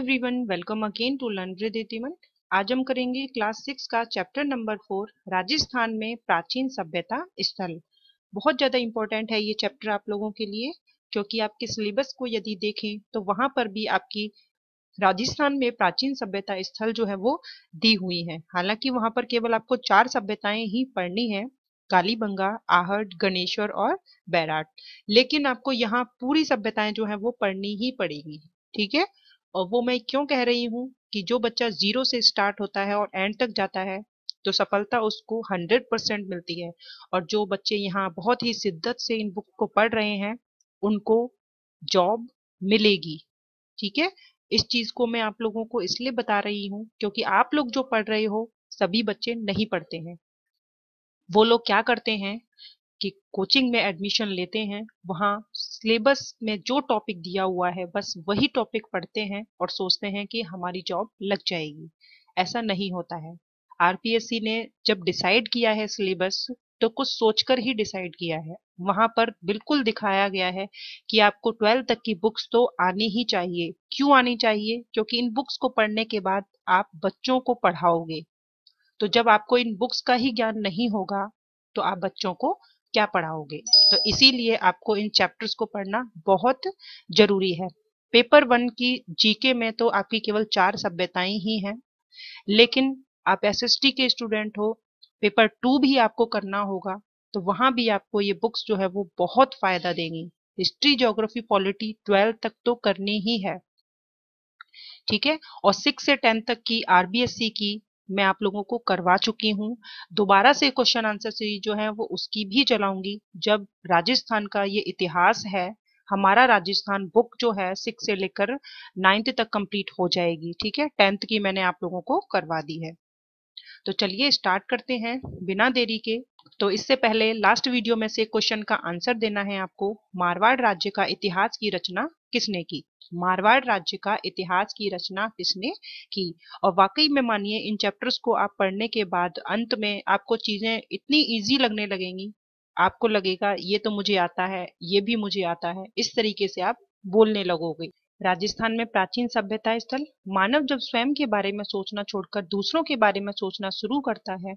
everyone welcome again to learn with आज हम करेंगे क्लास सिक्स का चैप्टर नंबर फोर राजस्थान में प्राचीन सभ्यता स्थल बहुत ज़्यादा इम्पोर्टेंट है ये चैप्टर आप लोगों के लिए क्योंकि आपके सिलेबस को यदि देखें तो वहां पर भी आपकी राजस्थान में प्राचीन सभ्यता स्थल जो है वो दी हुई है हालांकि वहां पर केवल आपको चार सभ्यताएं ही पढ़नी है कालीबंगा आहट गणेश्वर और बैराट लेकिन आपको यहाँ पूरी सभ्यताएं जो है वो पढ़नी ही पड़ेगी ठीक है और वो मैं क्यों कह रही हूँ कि जो बच्चा जीरो से स्टार्ट होता है और एंड तक जाता है तो सफलता उसको हंड्रेड परसेंट मिलती है और जो बच्चे यहाँ बहुत ही शिद्दत से इन बुक को पढ़ रहे हैं उनको जॉब मिलेगी ठीक है इस चीज को मैं आप लोगों को इसलिए बता रही हूँ क्योंकि आप लोग जो पढ़ रहे हो सभी बच्चे नहीं पढ़ते हैं वो लोग क्या करते हैं कि कोचिंग में एडमिशन लेते हैं वहाँ सिलेबस में जो टॉपिक दिया हुआ है बस वही टॉपिक पढ़ते हैं और सोचते हैं कि हमारी जॉब लग जाएगी ऐसा नहीं होता है आरपीएससी ने जब डिसाइड किया है सिलेबस तो कुछ सोचकर ही डिसाइड किया है वहां पर बिल्कुल दिखाया गया है कि आपको ट्वेल्थ तक की बुक्स तो आनी ही चाहिए क्यों आनी चाहिए क्योंकि इन बुक्स को पढ़ने के बाद आप बच्चों को पढ़ाओगे तो जब आपको इन बुक्स का ही ज्ञान नहीं होगा तो आप बच्चों को क्या पढ़ाओगे तो इसीलिए आपको इन चैप्टर्स को पढ़ना बहुत जरूरी है पेपर वन की जीके में तो आपकी केवल चार सभ्यताएं ही हैं लेकिन आप एसएसटी के स्टूडेंट हो पेपर टू भी आपको करना होगा तो वहां भी आपको ये बुक्स जो है वो बहुत फायदा देंगी हिस्ट्री ज्योग्राफी पॉलिटी ट्वेल्थ तक तो करनी ही है ठीक है और सिक्स से टेंथ तक की आरबीएससी की मैं आप लोगों को करवा चुकी हूँ दोबारा से क्वेश्चन आंसर सीरीज जो है वो उसकी भी चलाऊंगी जब राजस्थान का ये इतिहास है हमारा राजस्थान बुक जो है सिक्स से लेकर नाइन्थ तक कंप्लीट हो जाएगी ठीक है टेंथ की मैंने आप लोगों को करवा दी है तो चलिए स्टार्ट करते हैं बिना देरी के तो इससे पहले लास्ट वीडियो में से क्वेश्चन का आंसर देना है आपको मारवाड़ राज्य का इतिहास की रचना किसने की मारवाड़ राज्य का इतिहास की रचना किसने की और वाकई में मानिए इन चैप्टर्स को आप पढ़ने के बाद अंत में आपको चीजें इतनी इजी लगने लगेंगी आपको लगेगा ये तो मुझे आता है ये भी मुझे आता है इस तरीके से आप बोलने लगोगे राजस्थान में प्राचीन सभ्यता स्थल मानव जब स्वयं के बारे में सोचना छोड़कर दूसरों के बारे में सोचना शुरू करता है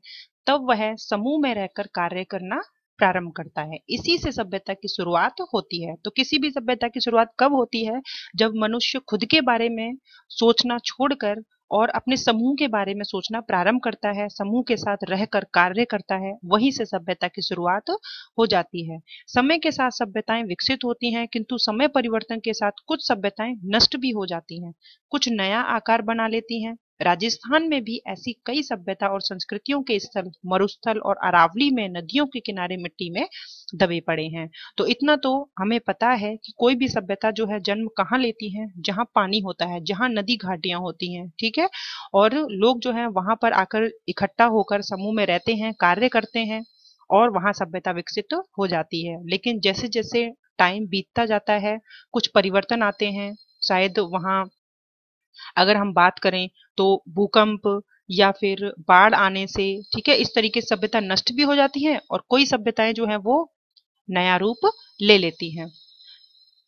तब वह समूह में रहकर कार्य करना प्रारंभ करता है इसी से सभ्यता की शुरुआत होती है तो किसी भी सभ्यता की शुरुआत कब होती है जब मनुष्य खुद के बारे में सोचना छोड़कर और अपने समूह के बारे में सोचना प्रारंभ करता है समूह के साथ रहकर कार्य करता है वहीं से सभ्यता की शुरुआत हो जाती है समय के साथ सभ्यताएं विकसित होती हैं किंतु समय परिवर्तन के साथ कुछ सभ्यताएं नष्ट भी हो जाती हैं कुछ नया आकार बना लेती हैं राजस्थान में भी ऐसी कई सभ्यता और संस्कृतियों के स्थल मरुस्थल और अरावली में नदियों के किनारे मिट्टी में दबे पड़े हैं तो इतना तो हमें पता है कि कोई भी सभ्यता जो है जन्म कहाँ लेती है जहाँ पानी होता है जहाँ नदी घाटियां होती हैं ठीक है और लोग जो है वहां पर आकर इकट्ठा होकर समूह में रहते हैं कार्य करते हैं और वहां सभ्यता विकसित हो जाती है लेकिन जैसे जैसे टाइम बीतता जाता है कुछ परिवर्तन आते हैं शायद वहाँ अगर हम बात करें तो भूकंप या फिर बाढ़ आने से ठीक है इस तरीके सभ्यता नष्ट भी हो जाती है और कोई सभ्यताएं जो है वो नया रूप ले लेती हैं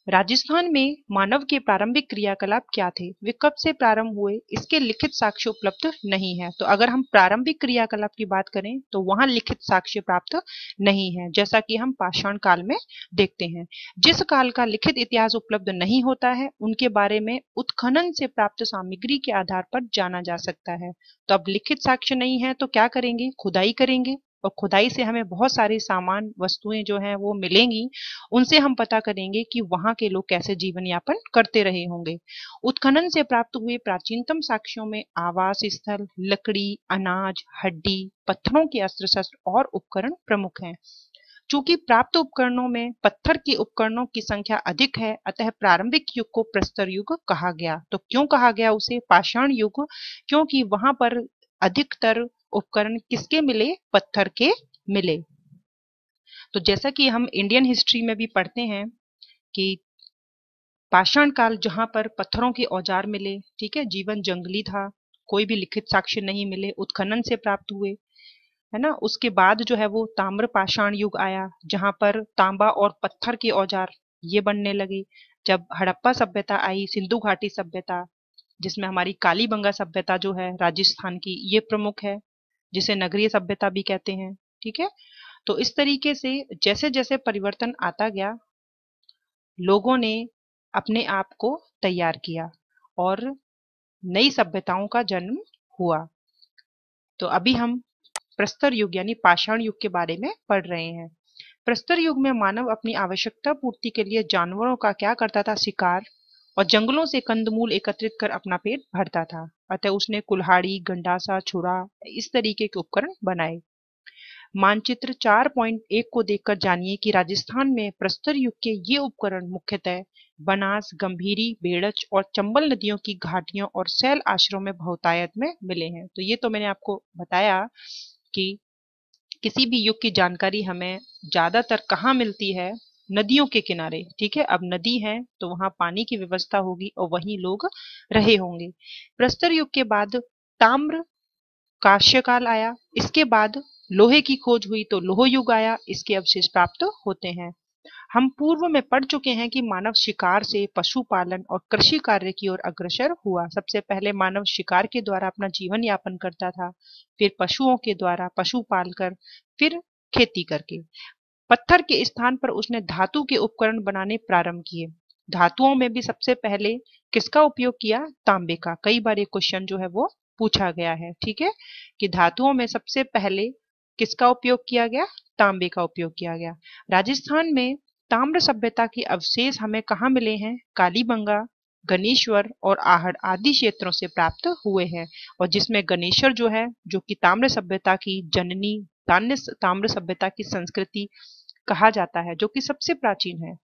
राजस्थान में मानव के प्रारंभिक क्रियाकलाप क्या थे वे कब से प्रारंभ हुए इसके लिखित साक्ष्य उपलब्ध नहीं है तो अगर हम प्रारंभिक क्रियाकलाप की बात करें तो वहां लिखित साक्ष्य प्राप्त नहीं है जैसा कि हम पाषाण काल में देखते हैं जिस काल का लिखित इतिहास उपलब्ध नहीं होता है उनके बारे में उत्खनन से प्राप्त सामग्री के आधार पर जाना जा सकता है तो अब लिखित साक्ष्य नहीं है तो क्या करेंगे खुदाई करेंगे और खुदाई से हमें बहुत सारे सामान वस्तुएं जो हैं वो मिलेंगी उनसे हम पता करेंगे कि वहाँ के लोग कैसे जीवन यापन करते रहे होंगे उत्खनन से प्राप्त हुए प्राचीनतम साक्ष्यों में आवास स्थल लकड़ी अनाज हड्डी पत्थरों के अस्त्र शस्त्र और उपकरण प्रमुख हैं चूंकि प्राप्त उपकरणों में पत्थर के उपकरणों की संख्या अधिक है अतः प्रारंभिक युग को प्रस्तर युग कहा गया तो क्यों कहा गया उसे पाषाण युग क्योंकि वहां पर अधिकतर उपकरण किसके मिले पत्थर के मिले तो जैसा कि हम इंडियन हिस्ट्री में भी पढ़ते हैं कि पाषाण काल जहां पर पत्थरों के औजार मिले ठीक है जीवन जंगली था कोई भी लिखित साक्ष्य नहीं मिले उत्खनन से प्राप्त हुए है ना उसके बाद जो है वो ताम्र पाषाण युग आया जहाँ पर तांबा और पत्थर के औजार ये बनने लगे जब हड़प्पा सभ्यता आई सिंधु घाटी सभ्यता जिसमें हमारी कालीबंगा सभ्यता जो है राजस्थान की ये प्रमुख है जिसे नगरीय सभ्यता भी कहते हैं ठीक है तो इस तरीके से जैसे जैसे परिवर्तन आता गया लोगों ने अपने आप को तैयार किया और नई सभ्यताओं का जन्म हुआ तो अभी हम प्रस्तर युग यानी पाषाण युग के बारे में पढ़ रहे हैं प्रस्तर युग में मानव अपनी आवश्यकता पूर्ति के लिए जानवरों का क्या करता था शिकार और जंगलों से कंदमूल एकत्रित कर अपना पेट भरता था अतः उसने कुल्हाड़ी गंडासा छुरा इस तरीके के उपकरण बनाए मानचित्र 4.1 को देखकर जानिए कि राजस्थान में प्रस्तर युग के ये उपकरण मुख्यतः बनास गंभीरी बेड़च और चंबल नदियों की घाटियों और सैल आश्रम में बहुतायत में मिले हैं तो ये तो मैंने आपको बताया कि किसी भी युग की जानकारी हमें ज्यादातर कहाँ मिलती है नदियों के किनारे ठीक है अब नदी है तो वहां पानी की व्यवस्था होगी और वहीं लोग रहे होंगे प्रस्तर युग के बाद ताम्र काश्यकाल आया इसके बाद लोहे की खोज हुई तो लोह युग आया इसके अवशेष प्राप्त तो होते हैं हम पूर्व में पढ़ चुके हैं कि मानव शिकार से पशुपालन और कृषि कार्य की ओर अग्रसर हुआ सबसे पहले मानव शिकार के द्वारा अपना जीवन यापन करता था फिर पशुओं के द्वारा पशु पालकर फिर खेती करके पत्थर के स्थान पर उसने धातु के उपकरण बनाने प्रारंभ किए धातुओं में भी सबसे पहले किसका उपयोग किया तांबे का कई बार ये क्वेश्चन जो है वो पूछा गया है ठीक है कि धातुओं में सबसे पहले किसका उपयोग किया गया तांबे का उपयोग किया गया राजस्थान में ताम्र सभ्यता के अवशेष हमें कहाँ मिले हैं कालीबंगा गणेश्वर और आहड़ आदि क्षेत्रों से प्राप्त हुए हैं और जिसमें गणेश्वर जो है जो कि ताम्र सभ्यता की जननी तान्य ताम्र सभ्यता की संस्कृति कहा जाता है जो कि सबसे प्राचीन है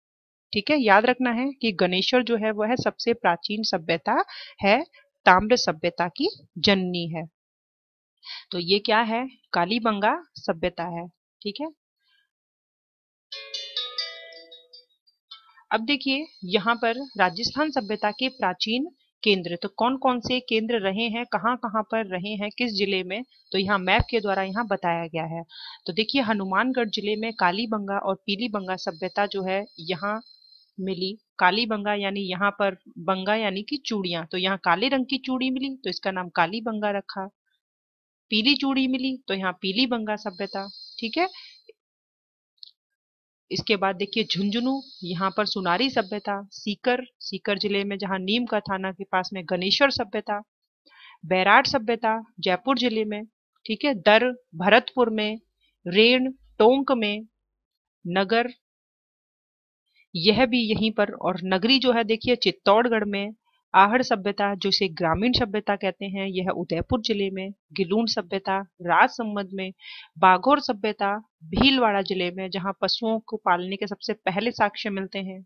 ठीक है याद रखना है कि गणेश्वर जो है वह सबसे प्राचीन सभ्यता है ताम्र सभ्यता की जननी है तो ये क्या है कालीबंगा सभ्यता है ठीक है अब देखिए यहां पर राजस्थान सभ्यता के प्राचीन केंद्र तो कौन कौन से केंद्र रहे हैं कहाँ कहाँ पर रहे हैं किस जिले में तो यहाँ मैप के द्वारा यहाँ बताया गया है तो देखिए हनुमानगढ़ जिले में कालीबंगा और पीलीबंगा सभ्यता जो है यहाँ मिली कालीबंगा यानी यहाँ पर बंगा यानी कि चूड़ियां तो यहाँ काले रंग की चूड़ी मिली तो इसका नाम कालीबंगा रखा पीली चूड़ी मिली तो यहाँ पीली बंगा सभ्यता ठीक है इसके बाद देखिए झुंझुनू यहाँ पर सुनारी सभ्यता सीकर सीकर जिले में जहाँ नीम का थाना के पास में गणेश्वर सभ्यता बैराट सभ्यता जयपुर जिले में ठीक है दर भरतपुर में रेण टोंक में नगर यह भी यहीं पर और नगरी जो है देखिए चित्तौड़गढ़ में आहड़ सभ्यता जिसे ग्रामीण सभ्यता कहते हैं यह उदयपुर जिले में गिलून सभ्यता राजसम्मद में बाघोर सभ्यता भीलवाड़ा जिले में जहां पशुओं को पालने के सबसे पहले साक्ष्य मिलते हैं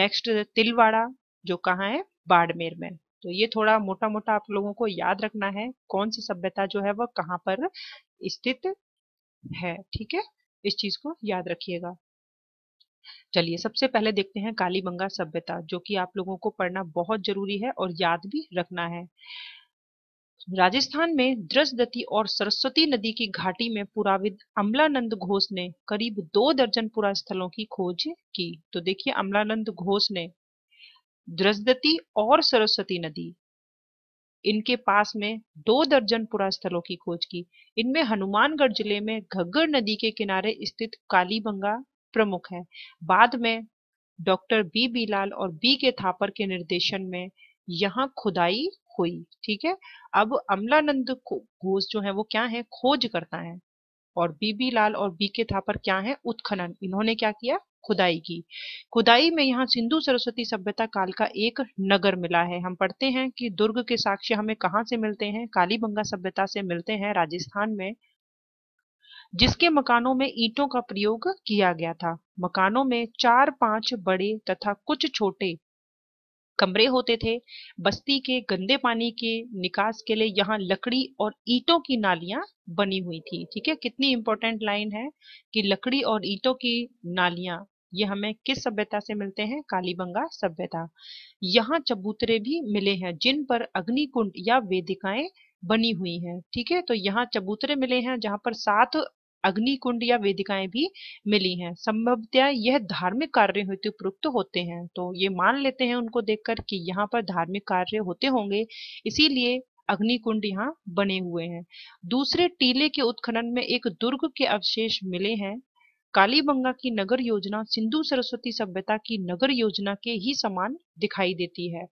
नेक्स्ट तिलवाड़ा जो कहाँ है बाड़मेर में तो ये थोड़ा मोटा मोटा आप लोगों को याद रखना है कौन सी सभ्यता जो है वह कहाँ पर स्थित है ठीक है इस चीज को याद रखिएगा चलिए सबसे पहले देखते हैं कालीबंगा सभ्यता जो कि आप लोगों को पढ़ना बहुत जरूरी है और याद भी रखना है राजस्थान में द्रसदती और सरस्वती नदी की घाटी में पुराविद अमलानंद घोष ने करीब दो दर्जन पुरा स्थलों की खोज की तो देखिए अमलानंद घोष ने द्रसदती और सरस्वती नदी इनके पास में दो दर्जन पुरा स्थलों की खोज की इनमें हनुमानगढ़ जिले में घग्गर नदी के किनारे स्थित कालीबंगा प्रमुख है बाद में डॉक्टर बी बीलाल और बी के थापर के निर्देशन में यहाँ खुदाई हुई ठीक है अब अमलानंद घोष जो है वो क्या है खोज करता है और बीबी लाल और बी के थापर क्या है उत्खनन इन्होंने क्या किया खुदाई की खुदाई में यहाँ सिंधु सरस्वती सभ्यता काल का एक नगर मिला है हम पढ़ते हैं कि दुर्ग के साक्ष्य हमें कहाँ से मिलते हैं कालीबंगा सभ्यता से मिलते हैं राजस्थान में जिसके मकानों में ईंटों का प्रयोग किया गया था मकानों में चार पांच बड़े तथा कुछ छोटे कमरे होते थे बस्ती के गंदे पानी के निकास के लिए यहाँ लकड़ी और ईंटों की नालियां बनी हुई थी ठीक है कितनी इंपॉर्टेंट लाइन है कि लकड़ी और ईंटों की नालियां ये हमें किस सभ्यता से मिलते हैं कालीबंगा सभ्यता यहाँ चबूतरे भी मिले हैं जिन पर अग्निकुंड या वेदिकाएं बनी हुई हैं ठीक है तो यहाँ चबूतरे मिले हैं जहाँ पर सात अग्नि कुंड या वेदिकाएं भी मिली हैं संभवतया यह धार्मिक कार्य हेतु उपयुक्त होते हैं तो ये मान लेते हैं उनको देखकर कि यहाँ पर धार्मिक कार्य होते होंगे इसीलिए अग्नि कुंड यहाँ बने हुए हैं दूसरे टीले के उत्खनन में एक दुर्ग के अवशेष मिले हैं कालीबंगा की नगर योजना सिंधु सरस्वती सभ्यता की नगर योजना के ही समान दिखाई देती है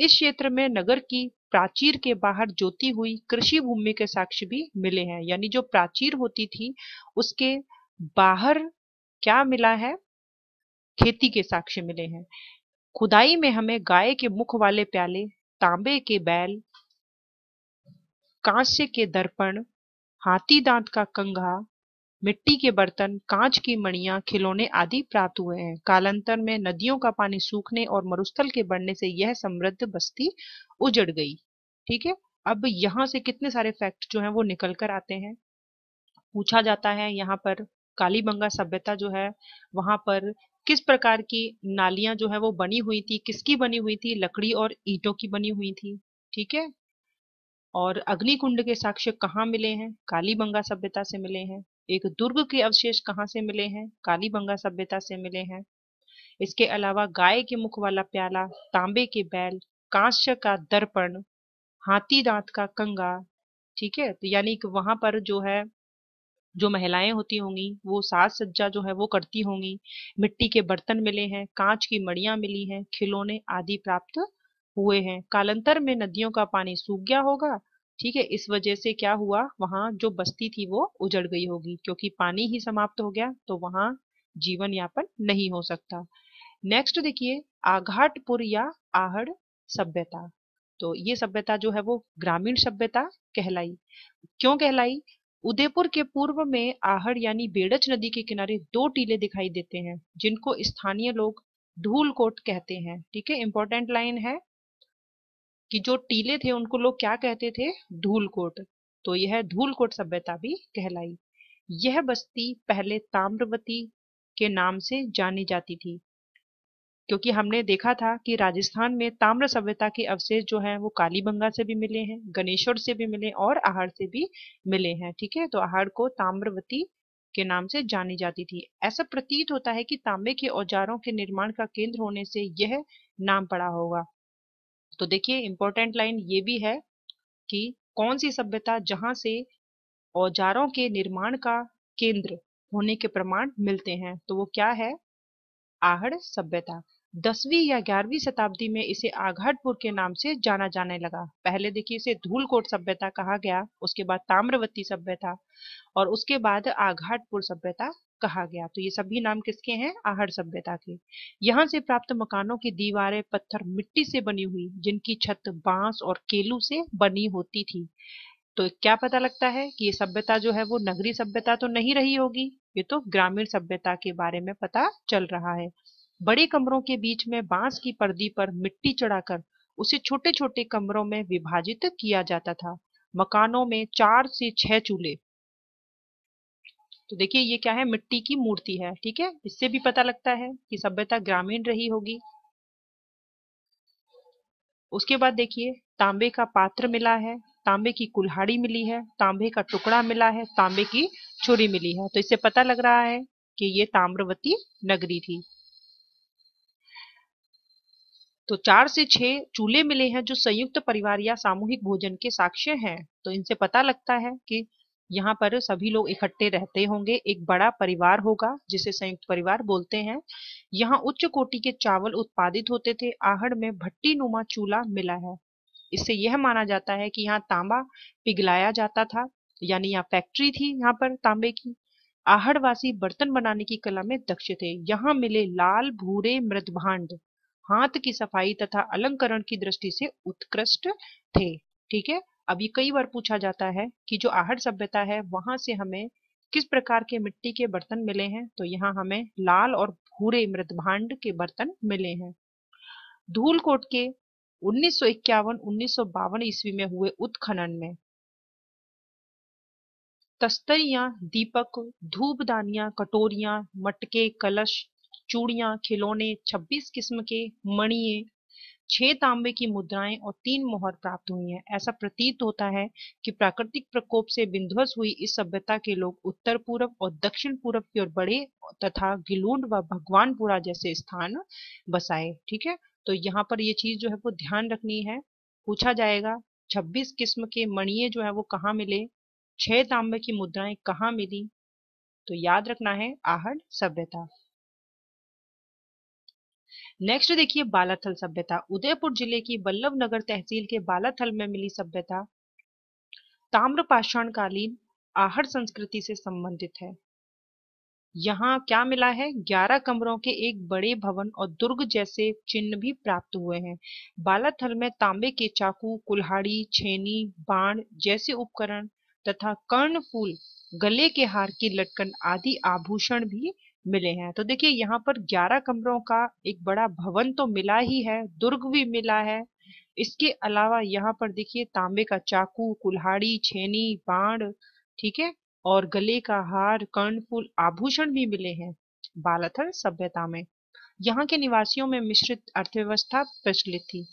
इस क्षेत्र में नगर की प्राचीर के बाहर जोती हुई कृषि भूमि के साक्ष्य भी मिले हैं यानी जो प्राचीर होती थी उसके बाहर क्या मिला है खेती के साक्ष्य मिले हैं खुदाई में हमें गाय के मुख वाले प्याले तांबे के बैल कांस्य के दर्पण हाथी दांत का कंघा मिट्टी के बर्तन कांच की मणियां खिलौने आदि प्राप्त हुए हैं कालांतर में नदियों का पानी सूखने और मरुस्थल के बढ़ने से यह समृद्ध बस्ती उजड़ गई ठीक है अब यहाँ से कितने सारे फैक्ट जो है वो निकल कर आते हैं पूछा जाता है यहाँ पर कालीबंगा सभ्यता जो है वहां पर किस प्रकार की नालियां जो है वो बनी हुई थी किसकी बनी हुई थी लकड़ी और ईटों की बनी हुई थी ठीक है और अग्निकुंड के साक्ष्य कहाँ मिले हैं कालीबंगा सभ्यता से मिले हैं एक दुर्ग के अवशेष कहाँ से मिले हैं कालीबंगा सभ्यता से मिले हैं इसके अलावा गाय के मुख वाला प्याला तांबे के बैल कांस्य का दर्पण हाथी दांत का कंगा ठीक है तो यानी कि वहां पर जो है जो महिलाएं होती होंगी वो साज सज्जा जो है वो करती होंगी मिट्टी के बर्तन मिले हैं कांच की मड़ियां मिली हैं खिलौने आदि प्राप्त हुए हैं कालंतर में नदियों का पानी सूख गया होगा ठीक है इस वजह से क्या हुआ वहां जो बस्ती थी वो उजड़ गई होगी क्योंकि पानी ही समाप्त हो गया तो वहां जीवन यापन नहीं हो सकता नेक्स्ट देखिए आघाटपुर या आहड़ सभ्यता तो ये सभ्यता जो है वो ग्रामीण सभ्यता कहलाई क्यों कहलाई उदयपुर के पूर्व में आहड़ यानी बेड़च नदी के किनारे दो टीले दिखाई देते हैं जिनको स्थानीय लोग ढूलकोट कहते हैं ठीक है इंपॉर्टेंट लाइन है कि जो टीले थे उनको लोग क्या कहते थे धूलकोट तो यह धूलकोट सभ्यता भी कहलाई यह बस्ती पहले ताम्रवती के नाम से जानी जाती थी क्योंकि हमने देखा था कि राजस्थान में ताम्र सभ्यता के अवशेष जो हैं वो कालीबंगा से भी मिले हैं गणेश्वर से भी मिले और आहार से भी मिले हैं ठीक है तो आहार को ताम्रवती के नाम से जानी जाती थी ऐसा प्रतीत होता है कि तांबे के औजारों के निर्माण का केंद्र होने से यह नाम पड़ा होगा तो देखिए इंपॉर्टेंट लाइन ये भी है कि कौन सी सभ्यता जहां से औजारों के निर्माण का केंद्र होने के प्रमाण मिलते हैं तो वो क्या है आहड़ सभ्यता दसवीं या ग्यारहवीं शताब्दी में इसे आघाटपुर के नाम से जाना जाने लगा पहले देखिए इसे धूलकोट सभ्यता कहा गया उसके बाद ताम्रवती सभ्यता और उसके बाद आघाटपुर सभ्यता कहा गया तो ये सभी नाम किसके हैं आहड़ सभ्यता के यहाँ से प्राप्त मकानों की दीवारें पत्थर मिट्टी से बनी हुई जिनकी छत बांस और केलू से बनी होती थी तो क्या पता लगता है कि ये सभ्यता जो है वो नगरी सभ्यता तो नहीं रही होगी ये तो ग्रामीण सभ्यता के बारे में पता चल रहा है बड़े कमरों के बीच में बांस की पर्दी पर मिट्टी चढ़ाकर उसे छोटे छोटे कमरों में विभाजित किया जाता था मकानों में चार से छह चूल्हे तो देखिए ये क्या है मिट्टी की मूर्ति है ठीक है इससे भी पता लगता है कि सभ्यता ग्रामीण रही होगी उसके बाद देखिए तांबे का पात्र मिला है तांबे की कुल्हाड़ी मिली है तांबे का टुकड़ा मिला है तांबे की छुरी मिली है तो इससे पता लग रहा है कि ये ताम्रवती नगरी थी तो चार से छह चूल्हे मिले हैं जो संयुक्त परिवार या सामूहिक भोजन के साक्ष्य हैं तो इनसे पता लगता है कि यहाँ पर सभी लोग इकट्ठे रहते होंगे एक बड़ा परिवार होगा जिसे संयुक्त परिवार बोलते हैं यहाँ उच्च कोटि के चावल उत्पादित होते थे आहड़ में भट्टी नुमा चूल्हा मिला है इससे यह माना जाता है कि यहाँ तांबा पिघलाया जाता था यानी यहाँ फैक्ट्री थी यहाँ पर तांबे की आहड़वासी बर्तन बनाने की कला में दक्ष थे यहाँ मिले लाल भूरे मृदभांड हाथ की सफाई तथा अलंकरण की दृष्टि से उत्कृष्ट थे ठीक है अब ये कई बार पूछा जाता है कि जो आहट सभ्यता है वहां से हमें किस प्रकार के मिट्टी के बर्तन मिले हैं तो यहाँ हमें लाल और भूरे मृदभांड के बर्तन मिले हैं धूलकोट के उन्नीस सौ ईस्वी में हुए उत्खनन में तस्तरिया दीपक धूपदानियां कटोरियां मटके कलश चूड़ियां खिलौने 26 किस्म के मणिये छह तांबे की मुद्राएं और तीन मोहर प्राप्त हुई हैं ऐसा प्रतीत होता है कि प्राकृतिक प्रकोप से बिंध्वस हुई इस सभ्यता के लोग उत्तर पूर्व और दक्षिण पूर्व की ओर बड़े तथा गिलूड व भगवानपुरा जैसे स्थान बसाए ठीक है तो यहाँ पर ये चीज जो है वो ध्यान रखनी है पूछा जाएगा छब्बीस किस्म के मणिये जो है वो कहाँ मिले छह तांबे की मुद्राएं कहाँ मिली तो याद रखना है आहड़ सभ्यता नेक्स्ट देखिए बालाथल सभ्यता उदयपुर जिले की बल्लभ नगर तहसील के बालाथल में मिली सभ्यता ताम्रपाषाण कालीन आहर संस्कृति से संबंधित है यहाँ क्या मिला है ग्यारह कमरों के एक बड़े भवन और दुर्ग जैसे चिन्ह भी प्राप्त हुए हैं बालाथल में तांबे के चाकू कुल्हाड़ी छेनी बाण जैसे उपकरण तथा कर्ण फूल गले के हार की लटकन आदि आभूषण भी मिले हैं तो देखिए यहाँ पर 11 कमरों का एक बड़ा भवन तो मिला ही है दुर्ग भी मिला है इसके अलावा यहाँ पर देखिए तांबे का चाकू कुल्हाड़ी छेनी बाण ठीक है और गले का हार कर्णफूल आभूषण भी मिले हैं बालाथल सभ्यता में यहाँ के निवासियों में मिश्रित अर्थव्यवस्था प्रचलित थी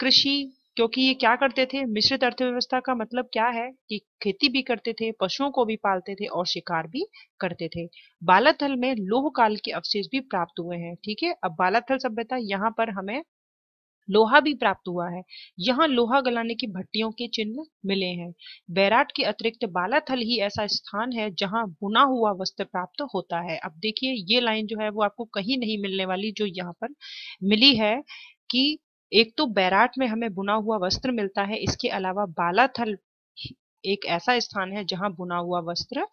कृषि क्योंकि ये क्या करते थे मिश्रित अर्थव्यवस्था का मतलब क्या है कि खेती भी करते थे पशुओं को भी पालते थे और शिकार भी करते थे बालाथल में लोह काल के अवशेष भी प्राप्त हुए हैं ठीक है अब बालाथल सभ्यता यहाँ पर हमें लोहा भी प्राप्त हुआ है यहाँ लोहा गलाने की भट्टियों के चिन्ह मिले हैं बैराट के अतिरिक्त बालाथल ही ऐसा स्थान है जहाँ बुना हुआ वस्त्र प्राप्त होता है अब देखिए ये लाइन जो है वो आपको कहीं नहीं मिलने वाली जो यहाँ पर मिली है कि एक तो बैराट में हमें बुना हुआ वस्त्र मिलता है इसके अलावा बालाथल एक ऐसा स्थान है जहां बुना हुआ वस्त्र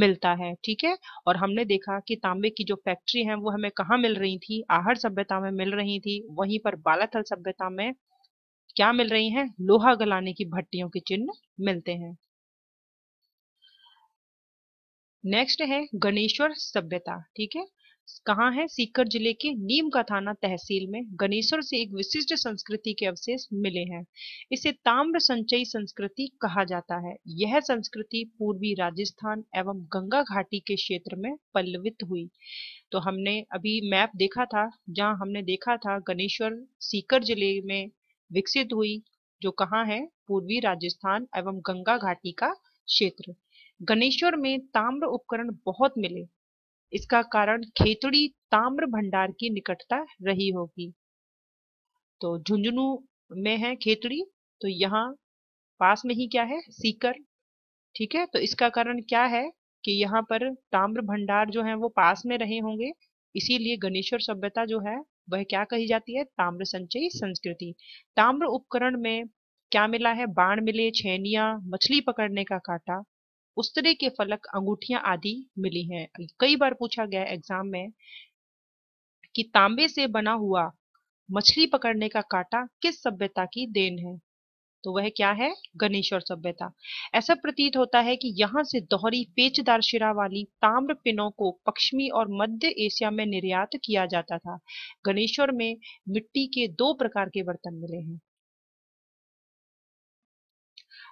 मिलता है ठीक है और हमने देखा कि तांबे की जो फैक्ट्री है वो हमें कहाँ मिल रही थी आहर सभ्यता में मिल रही थी वहीं पर बालाथल सभ्यता में क्या मिल रही हैं लोहा गलाने की भट्टियों के चिन्ह मिलते हैं नेक्स्ट है गणेश्वर सभ्यता ठीक है कहाँ है सीकर जिले के नीम का थाना तहसील में गणेश्वर से एक विशिष्ट संस्कृति के अवशेष मिले हैं इसे ताम्र संचयी संस्कृति कहा जाता है यह संस्कृति पूर्वी राजस्थान एवं गंगा घाटी के क्षेत्र में पल्लवित हुई तो हमने अभी मैप देखा था जहाँ हमने देखा था गणेश्वर सीकर जिले में विकसित हुई जो कहाँ है पूर्वी राजस्थान एवं गंगा घाटी का क्षेत्र गणेश्वर में ताम्र उपकरण बहुत मिले इसका कारण खेतड़ी ताम्र भंडार की निकटता रही होगी तो झुंझुनू में है खेतड़ी तो यहाँ पास में ही क्या है सीकर ठीक है तो इसका कारण क्या है कि यहाँ पर ताम्र भंडार जो है वो पास में रहे होंगे इसीलिए गणेश्वर सभ्यता जो है वह क्या कही जाती है ताम्र संचयी संस्कृति ताम्र उपकरण में क्या मिला है बाण मिले छैनिया मछली पकड़ने का कांटा उस्तरे के फलक अंगूठियां आदि मिली हैं कई बार पूछा गया एग्जाम में कि तांबे से बना हुआ मछली पकड़ने का काटा किस सभ्यता की देन है तो वह क्या है गणेश्वर सभ्यता ऐसा प्रतीत होता है कि यहाँ से दोहरी पेचदार शिरा वाली ताम्र पिनों को पश्चिमी और मध्य एशिया में निर्यात किया जाता था गणेश्वर में मिट्टी के दो प्रकार के बर्तन मिले हैं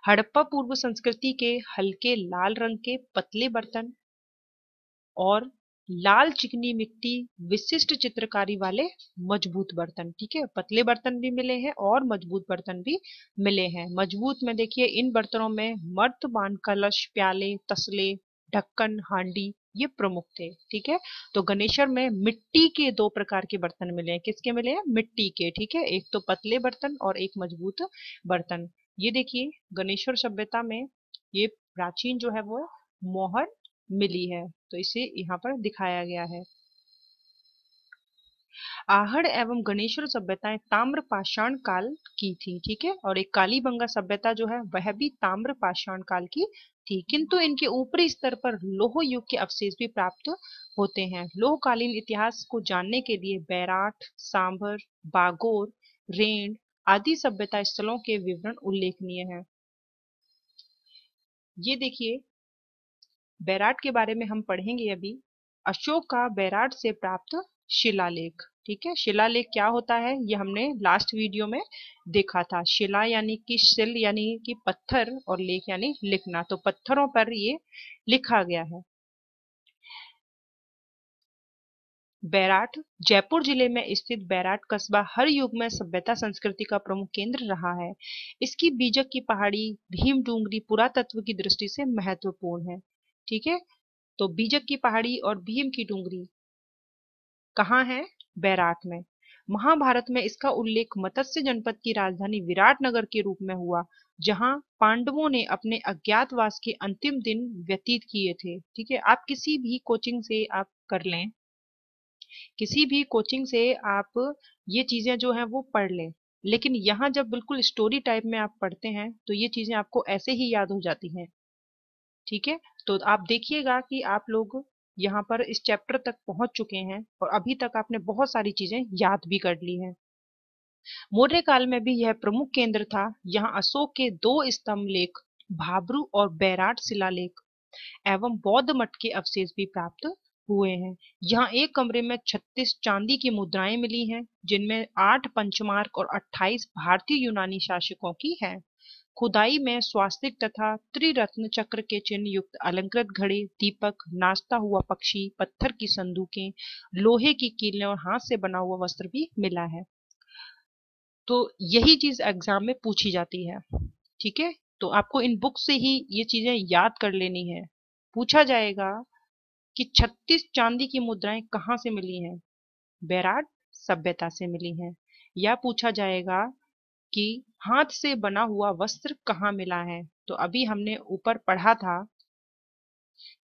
हड़प्पा पूर्व संस्कृति के हल्के लाल रंग के पतले बर्तन और लाल चिकनी मिट्टी विशिष्ट चित्रकारी वाले मजबूत बर्तन ठीक है पतले बर्तन भी मिले हैं और मजबूत बर्तन भी मिले हैं मजबूत में देखिए इन बर्तनों में मर्द बान कलश प्याले तसले ढक्कन हांडी ये प्रमुख थे ठीक है तो गणेश्वर में मिट्टी के दो प्रकार के बर्तन मिले हैं किसके मिले हैं मिट्टी के ठीक है एक तो पतले बर्तन और एक मजबूत बर्तन ये देखिए गणेश्वर सभ्यता में ये प्राचीन जो है वो मोहर मिली है तो इसे यहाँ पर दिखाया गया है आहड़ एवं गणेश्वर सभ्यताएं ताम्र पाषाण काल की थी ठीक है और एक कालीबंगा सभ्यता जो है वह भी ताम्र पाषाण काल की थी किंतु इनके ऊपरी स्तर पर लोह युग के अवशेष भी प्राप्त होते हैं लोहकालीन इतिहास को जानने के लिए बैराट सांभर बागोर रेण आदि सभ्यता स्थलों के विवरण उल्लेखनीय है ये देखिए बैराट के बारे में हम पढ़ेंगे अभी अशोक का बैराट से प्राप्त शिलालेख ठीक है शिलालेख क्या होता है ये हमने लास्ट वीडियो में देखा था शिला यानी कि शिल यानी कि पत्थर और लेख यानी लिखना तो पत्थरों पर ये लिखा गया है बैराट जयपुर जिले में स्थित बैराट कस्बा हर युग में सभ्यता संस्कृति का प्रमुख केंद्र रहा है इसकी बीजक की पहाड़ी भीम डूंगरी पुरातत्व की दृष्टि से महत्वपूर्ण है ठीक है तो बीजक की पहाड़ी और भीम की डूंगरी कहाँ है बैराट में महाभारत में इसका उल्लेख मत्स्य जनपद की राजधानी विराट नगर के रूप में हुआ जहां पांडवों ने अपने अज्ञातवास के अंतिम दिन व्यतीत किए थे ठीक है आप किसी भी कोचिंग से आप कर लें किसी भी कोचिंग से आप ये चीज़ें जो है वो पढ़ लें लेकिन यहाँ जब बिल्कुल स्टोरी टाइप में आप पढ़ते हैं तो ये चीज़ें आपको ऐसे ही याद हो जाती हैं ठीक है तो आप देखिएगा कि आप लोग यहाँ पर इस चैप्टर तक पहुंच चुके हैं और अभी तक आपने बहुत सारी चीजें याद भी कर ली हैं मौर्य काल में भी यह प्रमुख केंद्र था यहाँ अशोक के दो स्तंभ लेख भाबरू और बैराट शिलालेख एवं बौद्ध मठ के अवशेष भी प्राप्त हुए हैं यहाँ एक कमरे में 36 चांदी की मुद्राएं मिली हैं जिनमें 8 पंचमार्क और 28 भारतीय यूनानी शासकों की है खुदाई में स्वास्तिक तथा त्रिरत्न चक्र के चिन्ह युक्त अलंकृत घड़े दीपक नाश्ता हुआ पक्षी पत्थर की संदूकें लोहे की कीलें और हाथ से बना हुआ वस्त्र भी मिला है तो यही चीज एग्जाम में पूछी जाती है ठीक है तो आपको इन बुक से ही ये चीजें याद कर लेनी है पूछा जाएगा कि 36 चांदी की मुद्राएं कहाँ से मिली हैं बैराट सभ्यता से मिली हैं या पूछा जाएगा कि हाथ से बना हुआ वस्त्र कहाँ मिला है तो अभी हमने ऊपर पढ़ा था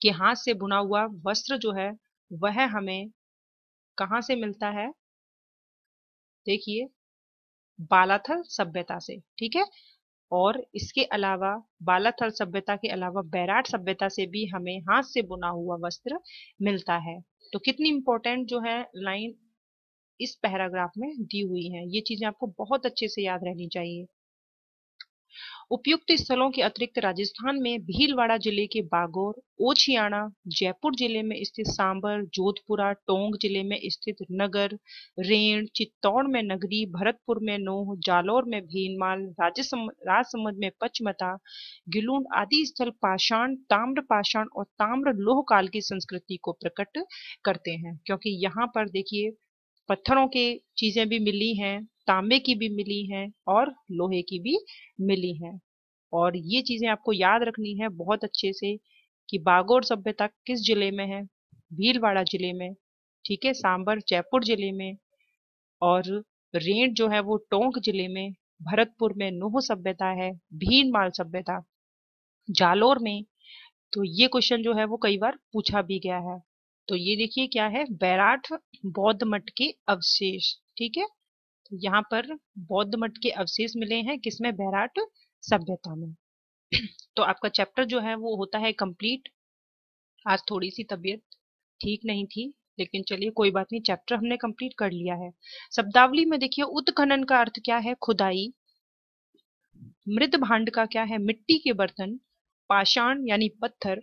कि हाथ से बुना हुआ वस्त्र जो है वह हमें कहाँ से मिलता है देखिए बालाथल सभ्यता से ठीक है और इसके अलावा बालाथल सभ्यता के अलावा बैराट सभ्यता से भी हमें हाथ से बुना हुआ वस्त्र मिलता है तो कितनी इंपॉर्टेंट जो है लाइन इस पैराग्राफ में दी हुई है ये चीजें आपको बहुत अच्छे से याद रहनी चाहिए उपयुक्त स्थलों के अतिरिक्त राजस्थान में भीलवाड़ा जिले के बागौर ओछियाणा जयपुर जिले में स्थित सांबर जोधपुरा टोंग जिले में स्थित नगर रेण चित्तौड़ में नगरी भरतपुर में नोह जालौर में भीनमाल राजसमंद में पचमता गिलूंड आदि स्थल पाषाण ताम्र पाषाण और ताम्र लोह काल की संस्कृति को प्रकट करते हैं क्योंकि यहाँ पर देखिए पत्थरों की चीज़ें भी मिली हैं तांबे की भी मिली हैं और लोहे की भी मिली हैं और ये चीज़ें आपको याद रखनी है बहुत अच्छे से कि बागोर सभ्यता किस जिले में है भीलवाड़ा जिले में ठीक है सांबर जयपुर जिले में और रेंट जो है वो टोंक जिले में भरतपुर में नोह सभ्यता है भीनमाल सभ्यता जालोर में तो ये क्वेश्चन जो है वो कई बार पूछा भी गया है तो ये देखिए क्या है बैराठ बौद्ध मठ के अवशेष ठीक है तो यहाँ पर बौद्ध मठ के अवशेष मिले हैं किसमें बैराठ सभ्यता में तो आपका चैप्टर जो है वो होता है कंप्लीट आज थोड़ी सी तबीयत ठीक नहीं थी लेकिन चलिए कोई बात नहीं चैप्टर हमने कंप्लीट कर लिया है शब्दावली में देखिए उत्खनन का अर्थ क्या है खुदाई मृद भांड का क्या है मिट्टी के बर्तन पाषाण यानी पत्थर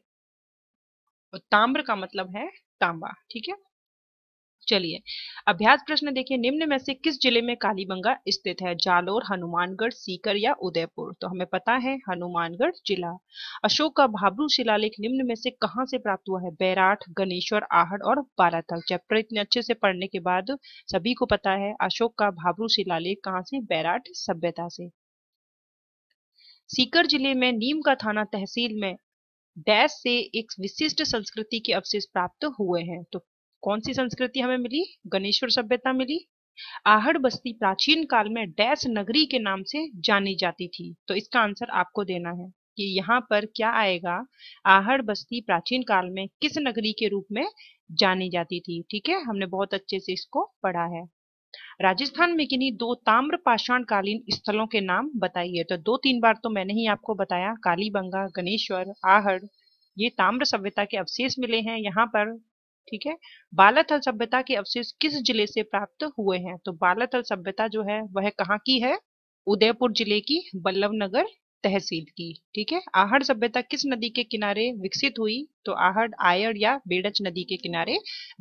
और ताम्र का मतलब है तांबा ठीक है चलिए अभ्यास प्रश्न देखिए निम्न में से किस जिले में कालीबंगा स्थित है जालोर हनुमानगढ़ सीकर या उदयपुर तो हमें पता है हनुमानगढ़ जिला अशोक का भाबरू शिलालेख निम्न में से कहां से प्राप्त हुआ है बैराठ गणेश्वर आहड़ और बाराथल चैप्टर इतने अच्छे से पढ़ने के बाद सभी को पता है अशोक का भाबरू शिलालेख कहाँ से बैराठ सभ्यता से सीकर जिले में नीम का थाना तहसील में डैश से एक विशिष्ट संस्कृति के अवशेष प्राप्त हुए हैं तो कौन सी संस्कृति हमें मिली गणेश्वर सभ्यता मिली आहड़ बस्ती प्राचीन काल में डैश नगरी के नाम से जानी जाती थी तो इसका आंसर आपको देना है कि यहाँ पर क्या आएगा आहड़ बस्ती प्राचीन काल में किस नगरी के रूप में जानी जाती थी ठीक है हमने बहुत अच्छे से इसको पढ़ा है राजस्थान में किन्हीं दो ताम्र पाषाण कालीन स्थलों के नाम बताइए तो दो तीन बार तो मैंने ही आपको बताया कालीबंगा गणेश्वर आहड़ ये ताम्र सभ्यता के अवशेष मिले हैं यहाँ पर ठीक है बालाथल सभ्यता के अवशेष किस जिले से प्राप्त हुए हैं तो बालाथल सभ्यता जो है वह कहाँ की है उदयपुर जिले की बल्लभ नगर तहसील की ठीक है आहड़ सभ्यता किस नदी के किनारे विकसित हुई तो आहड़ आयड़ या बेड़च नदी के किनारे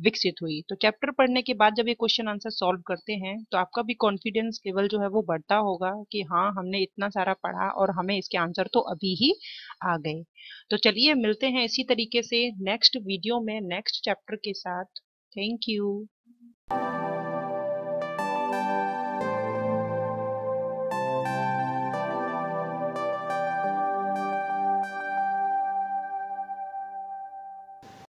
विकसित हुई तो चैप्टर पढ़ने के बाद जब ये क्वेश्चन आंसर सॉल्व करते हैं तो आपका भी कॉन्फिडेंस लेवल जो है वो बढ़ता होगा कि हाँ हमने इतना सारा पढ़ा और हमें इसके आंसर तो अभी ही आ गए तो चलिए मिलते हैं इसी तरीके से नेक्स्ट वीडियो में नेक्स्ट चैप्टर के साथ थैंक यू